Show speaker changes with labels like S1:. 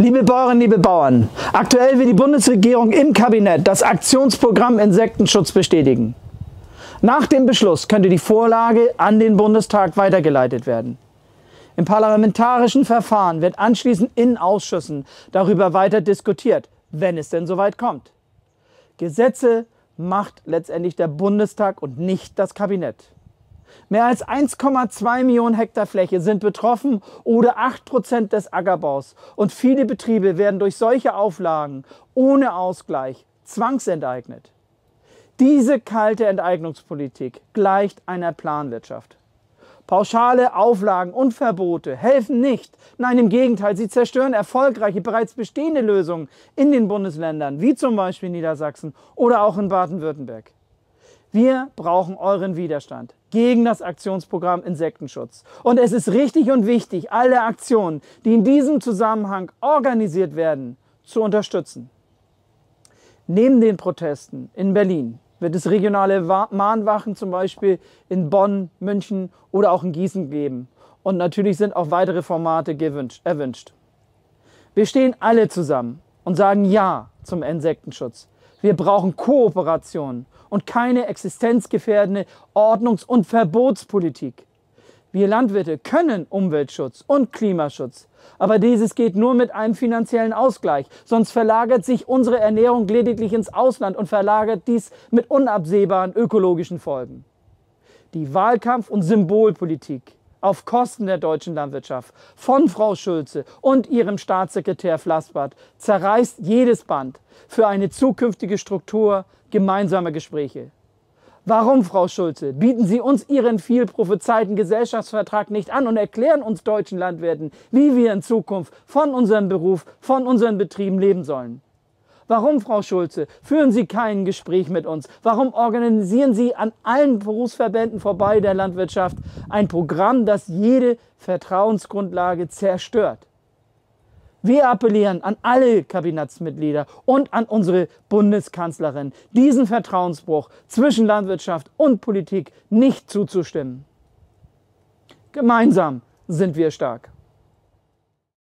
S1: Liebe Bäuerinnen, liebe Bauern, aktuell will die Bundesregierung im Kabinett das Aktionsprogramm Insektenschutz bestätigen. Nach dem Beschluss könnte die Vorlage an den Bundestag weitergeleitet werden. Im parlamentarischen Verfahren wird anschließend in Ausschüssen darüber weiter diskutiert, wenn es denn soweit kommt. Gesetze macht letztendlich der Bundestag und nicht das Kabinett. Mehr als 1,2 Millionen Hektar Fläche sind betroffen oder 8 Prozent des Ackerbaus. Und viele Betriebe werden durch solche Auflagen ohne Ausgleich zwangsenteignet. Diese kalte Enteignungspolitik gleicht einer Planwirtschaft. Pauschale Auflagen und Verbote helfen nicht. Nein, im Gegenteil, sie zerstören erfolgreiche, bereits bestehende Lösungen in den Bundesländern, wie zum Beispiel Niedersachsen oder auch in Baden-Württemberg. Wir brauchen euren Widerstand gegen das Aktionsprogramm Insektenschutz. Und es ist richtig und wichtig, alle Aktionen, die in diesem Zusammenhang organisiert werden, zu unterstützen. Neben den Protesten in Berlin wird es regionale Mahnwachen zum Beispiel in Bonn, München oder auch in Gießen geben. Und natürlich sind auch weitere Formate gewünscht, erwünscht. Wir stehen alle zusammen und sagen Ja zum Insektenschutz. Wir brauchen Kooperation und keine existenzgefährdende Ordnungs- und Verbotspolitik. Wir Landwirte können Umweltschutz und Klimaschutz, aber dieses geht nur mit einem finanziellen Ausgleich, sonst verlagert sich unsere Ernährung lediglich ins Ausland und verlagert dies mit unabsehbaren ökologischen Folgen. Die Wahlkampf- und Symbolpolitik auf Kosten der deutschen Landwirtschaft von Frau Schulze und ihrem Staatssekretär Flassbart zerreißt jedes Band für eine zukünftige Struktur gemeinsamer Gespräche. Warum, Frau Schulze, bieten Sie uns Ihren viel prophezeiten Gesellschaftsvertrag nicht an und erklären uns deutschen Landwirten, wie wir in Zukunft von unserem Beruf, von unseren Betrieben leben sollen? Warum, Frau Schulze, führen Sie kein Gespräch mit uns? Warum organisieren Sie an allen Berufsverbänden vorbei der Landwirtschaft ein Programm, das jede Vertrauensgrundlage zerstört? Wir appellieren an alle Kabinettsmitglieder und an unsere Bundeskanzlerin, diesen Vertrauensbruch zwischen Landwirtschaft und Politik nicht zuzustimmen. Gemeinsam sind wir stark.